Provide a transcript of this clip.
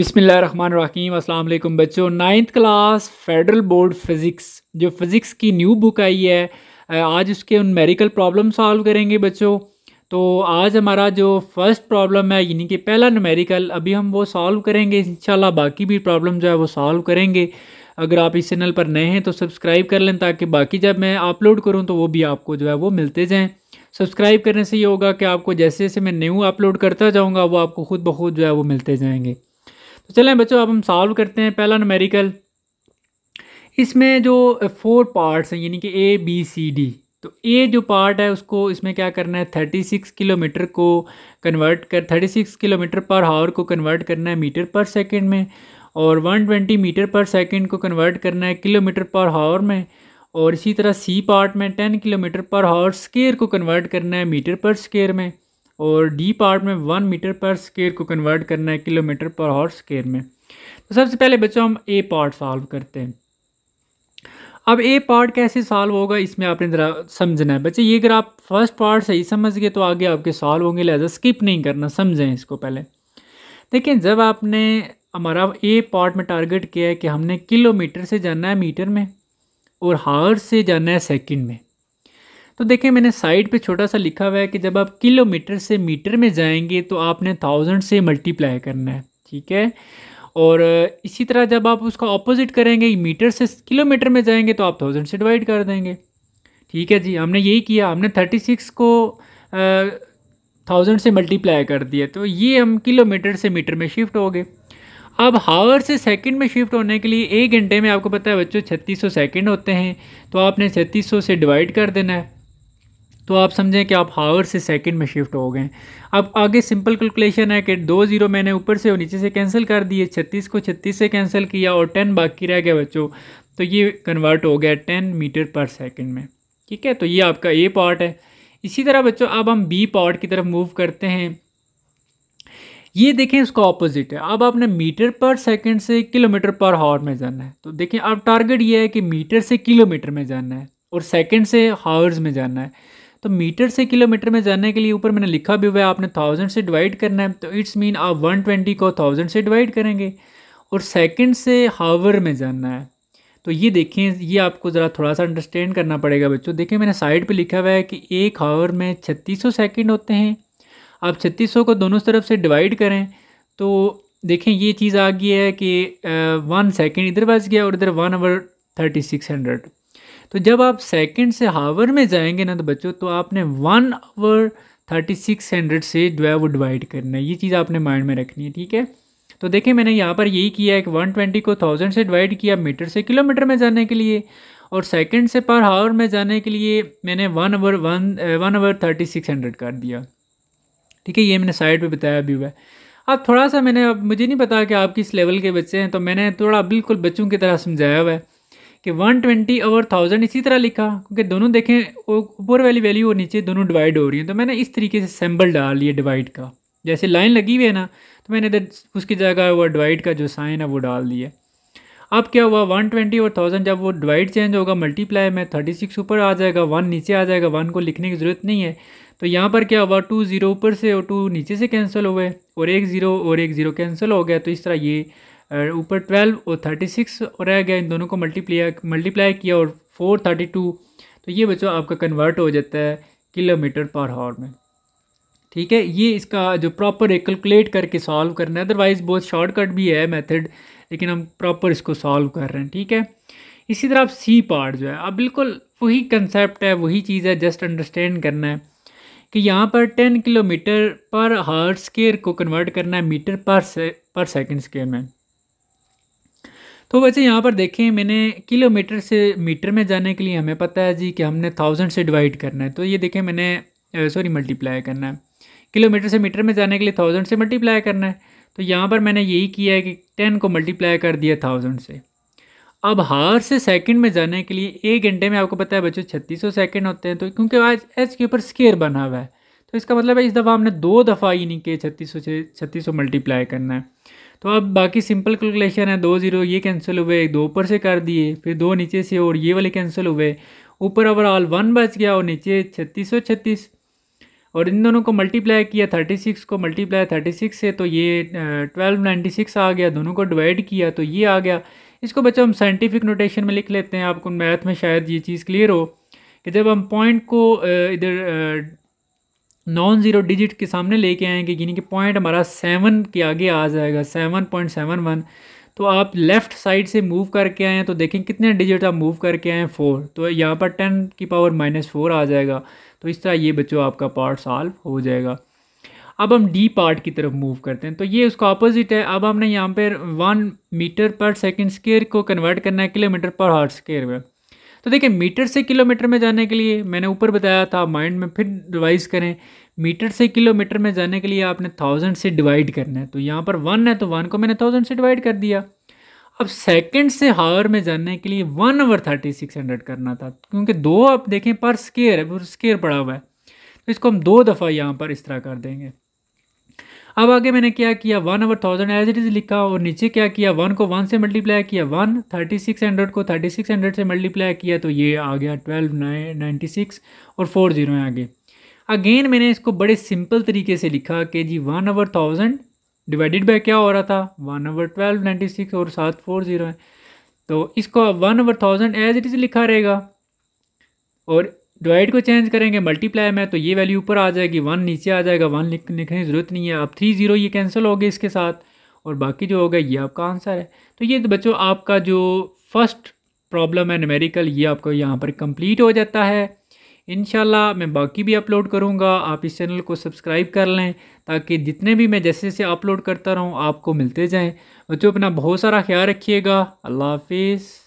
अस्सलाम वालेकुम बच्चों ninth class federal board physics जो फिज़िक्स की न्यू बुक आई है आज उसके उन मेरिकल प्रॉब्लम सॉल्व करेंगे बच्चों तो आज हमारा जो फर्स्ट प्रॉब्लम है यानी कि पहला न्यूमेरिकल अभी हम वो सॉल्व करेंगे इंशाल्लाह बाकी भी प्रॉब्लम जो है वो सॉल्व करेंगे अगर आप इस चैनल पर नए हैं तो सब्सक्राइब कर लें ताकि बाकी जब मैं अपलोड करूँ तो वो भी आपको जो है वो मिलते जाएँ सब्सक्राइब करने से ये होगा कि आपको जैसे जैसे मैं न्यू अपलोड करता जाऊँगा वो आपको खुद ब खुद जो है वो मिलते जाएँगे तो चलें बच्चों अब हम सॉल्व करते हैं पहला नमेरिकल इसमें जो फोर पार्ट्स हैं यानी कि ए बी सी डी तो ए जो पार्ट है उसको इसमें क्या करना है थर्टी सिक्स किलोमीटर को कन्वर्ट कर thirty six kilometre per hour को कन्वर्ट करना है मीटर पर सेकेंड में और one twenty metre per second को कन्वर्ट करना है किलोमीटर पर हावर में और इसी तरह सी पार्ट में ten kilometre per hour square को कन्वर्ट करना है मीटर पर स्केयर में और डी पार्ट में वन मीटर पर स्केयर को कन्वर्ट करना है किलोमीटर पर हॉर स्केयर में तो सबसे पहले बच्चों हम ए पार्ट सॉल्व करते हैं अब ए पार्ट कैसे सॉल्व होगा इसमें आपने ज़रा समझना है बच्चे ये अगर आप फर्स्ट पार्ट सही समझ गए तो आगे आपके सॉल्व होंगे लिहाजा स्किप नहीं करना समझें इसको पहले देखिए जब आपने हमारा ए पार्ट में टारगेट किया है कि हमने किलोमीटर से जाना है मीटर में और हावर से जाना है सेकेंड में तो देखिए मैंने साइड पे छोटा सा लिखा हुआ है कि जब आप किलोमीटर से मीटर में जाएंगे तो आपने थाउजेंड से मल्टीप्लाई करना है ठीक है और इसी तरह जब आप उसका ऑपोजिट करेंगे मीटर से किलोमीटर में जाएंगे तो आप थाउजेंड से डिवाइड कर देंगे ठीक है जी हमने यही किया हमने थर्टी सिक्स को थाउजेंड से मल्टीप्लाई कर दिया तो ये हम किलोमीटर से मीटर में शिफ्ट हो गए अब हावर से सेकंड में शिफ्ट होने के लिए एक घंटे में आपको पता है बच्चों सौ सेकेंड होते हैं तो आपने सौ से डिवाइड कर देना है तो आप समझें कि आप हावर से सेकंड में शिफ्ट हो गए अब आगे सिंपल कैलकुलेशन है कि दो ज़ीरो मैंने ऊपर से और नीचे से कैंसिल कर दिए छत्तीस को छत्तीस से कैंसिल किया और टेन बाकी रह गया बच्चों तो ये कन्वर्ट हो गया टेन मीटर पर सेकेंड में ठीक है तो ये आपका ए पार्ट है इसी तरह बच्चों अब हम बी पार्ट की तरफ मूव करते हैं ये देखें इसका ऑपोजिट है अब आपने मीटर पर सेकंड से किलोमीटर पर हावर में जाना है तो देखें अब टारगेट ये है कि मीटर से किलोमीटर में जाना है और सेकंड से हावर्स में जाना है तो मीटर से किलोमीटर में जाने के लिए ऊपर मैंने लिखा भी हुआ है आपने थाउजेंड से डिवाइड करना है तो इट्स मीन आप वन ट्वेंटी को थाउजेंड से डिवाइड करेंगे और सेकंड से हावर में जाना है तो ये देखें ये आपको ज़रा थोड़ा सा अंडरस्टैंड करना पड़ेगा बच्चों देखें मैंने साइड पे लिखा हुआ है कि एक हावर में छत्तीस सौ सेकेंड होते हैं आप छत्तीस सौ को दोनों तरफ से डिवाइड करें तो देखें ये चीज़ आ गई है कि वन सेकेंड इधर बच गया और इधर one over thirty six hundred तो जब आप सेकंड से हावर में जाएंगे ना तो बच्चों तो आपने one over thirty six hundred से जो है वो डिवाइड करना है ये चीज़ आपने माइंड में रखनी है ठीक है तो देखिए मैंने यहाँ पर यही किया एक वन ट्वेंटी को थाउजेंड से डिवाइड किया मीटर से किलोमीटर में जाने के लिए और सेकेंड से पर हावर में जाने के लिए मैंने one over one one over thirty six hundred कर दिया ठीक है ये मैंने साइड पर बताया भी हुआ है अब थोड़ा सा मैंने अब मुझे नहीं पता कि आप किस लेवल के बच्चे हैं तो मैंने थोड़ा बिल्कुल बच्चों की तरह समझाया हुआ है कि 120 और थाउजेंड इसी तरह लिखा क्योंकि दोनों देखें ऊपर वाली वैल्यू और नीचे दोनों डिवाइड हो रही हैं तो मैंने इस तरीके से सैम्बल डाल लिया डिवाइड का जैसे लाइन लगी हुई है ना तो मैंने इधर उसकी जगह वो डिवाइड का जो साइन है वो डाल दिया अब क्या हुआ 120 और थाउजेंड जब वो डिवाइड चेंज होगा मल्टीप्लाई में सिक्स ऊपर आ जाएगा वन नीचे आ जाएगा वन को लिखने की ज़रूरत नहीं है तो यहाँ पर क्या हुआ टू ज़ीरो ऊपर से और टू नीचे से कैंसिल हुए और एक ज़ीरो और एक ज़ीरो कैंसिल हो गया तो इस तरह ये ऊपर ट्वेल्व और थर्टी सिक्स रह गया इन दोनों को मल्टीप्लाई मल्टीप्लाई किया और फोर थर्टी टू तो ये बच्चों आपका कन्वर्ट हो जाता है किलोमीटर पर आवर में ठीक है ये इसका जो प्रॉपर एक कैलकुलेट करके सॉल्व करना है अदरवाइज़ बहुत शॉर्टकट भी है मेथड लेकिन हम प्रॉपर इसको सॉल्व कर रहे हैं ठीक है इसी तरह आप सी पार्ट जो है अब बिल्कुल वही कंसेप्ट है वही चीज़ है जस्ट अंडरस्टैंड करना है कि यहाँ पर ten kilometre per hour square को कन्वर्ट करना है मीटर पर से पर सेकेंड स्केयर में तो वैसे यहाँ पर देखें मैंने किलोमीटर से मीटर में जाने के लिए हमें पता है जी कि हमने थाउजेंड से डिवाइड करना है तो ये देखें मैंने सॉरी मल्टीप्लाई करना है किलोमीटर से मीटर में जाने के लिए थाउजेंड से मल्टीप्लाई करना है तो यहाँ पर मैंने यही किया है कि टेन को मल्टीप्लाई कर दिया थाउजेंड से अब हार से सेकंड में जाने के लिए एक घंटे में आपको पता है बच्चों छत्तीस सौ सेकेंड होते हैं तो क्योंकि आज एच के ऊपर स्केयर बना हुआ है तो इसका मतलब है इस दफ़ा हमने दो दफ़ा नहीं कि छत्तीस सौ छत्तीस सौ मल्टीप्लाई करना है तो अब बाकी सिंपल कैलकुलेशन है दो जीरो ये कैंसिल हुए दो ऊपर से कर दिए फिर दो नीचे से और ये वाले कैंसिल हुए ऊपर ओवरऑल वन बच गया और नीचे छत्तीस सौ छत्तीस और इन दोनों को मल्टीप्लाई किया थर्टी सिक्स को मल्टीप्लाई थर्टी सिक्स से तो ये ट्वेल्व नाइन्टी सिक्स आ गया दोनों को डिवाइड किया तो ये आ गया इसको बच्चों हम साइंटिफिक नोटेशन में लिख लेते हैं आपको मैथ में शायद ये चीज़ क्लियर हो कि जब हम पॉइंट को इधर नॉन ज़ीरो डिजिट के सामने लेके आएंगे यानी कि पॉइंट हमारा सेवन के आगे आ जाएगा सेवन पॉइंट सेवन वन तो आप लेफ़्ट साइड से मूव करके आएँ तो देखें कितने डिजिट आप मूव करके आएँ फोर तो यहाँ पर टेन की पावर माइनस फोर आ जाएगा तो इस तरह ये बच्चों आपका पार्ट सॉल्व हो जाएगा अब हम डी पार्ट की तरफ मूव करते हैं तो ये उसका अपोजिट है अब हमने यहाँ पर one metre per second square को कन्वर्ट करना है किलोमीटर पर हार्ट स्केयर में तो देखिए मीटर से किलोमीटर में जाने के लिए मैंने ऊपर बताया था माइंड में फिर रिवाइज करें मीटर से किलोमीटर में जाने के लिए आपने थाउजेंड से डिवाइड करना है तो यहाँ पर वन है तो वन को मैंने थाउजेंड से डिवाइड कर दिया अब सेकेंड से हावर में जाने के लिए one over thirty six hundred करना था क्योंकि दो आप देखें पर स्केयर है स्केयर पड़ा हुआ है तो इसको हम दो दफ़ा यहाँ पर इस तरह कर देंगे अब आगे मैंने क्या किया one over thousand as it is लिखा और नीचे क्या किया वन को वन से मल्टीप्लाई किया वन थर्टी सिक्स हंड्रेड को थर्टी सिक्स हंड्रेड से मल्टीप्लाई किया तो ये आ गया ट्वेल्व नाइनटी सिक्स और फोर जीरो है आगे अगेन मैंने इसको बड़े सिंपल तरीके से लिखा कि जी one over thousand divided by क्या हो रहा था one over twelve ninety six और सात फोर जीरो है तो इसको one over thousand as it is लिखा रहेगा और डिवाइड को चेंज करेंगे मल्टीप्लाई में तो ये वैल्यू ऊपर आ जाएगी वन नीचे आ जाएगा वन लिख लिखने की ज़रूरत नहीं है अब थ्री ज़ीरो ये कैंसिल हो गए इसके साथ और बाकी जो होगा ये आपका आंसर है तो ये तो बच्चों आपका जो फर्स्ट प्रॉब्लम है नमेरिकल ये आपको यहाँ पर कंप्लीट हो जाता है इन मैं बाकी भी अपलोड करूँगा आप इस चैनल को सब्सक्राइब कर लें ताकि जितने भी मैं जैसे जैसे अपलोड करता रहूँ आपको मिलते जाएँ बच्चों अपना बहुत सारा ख्याल रखिएगा अल्लाह हाफिज़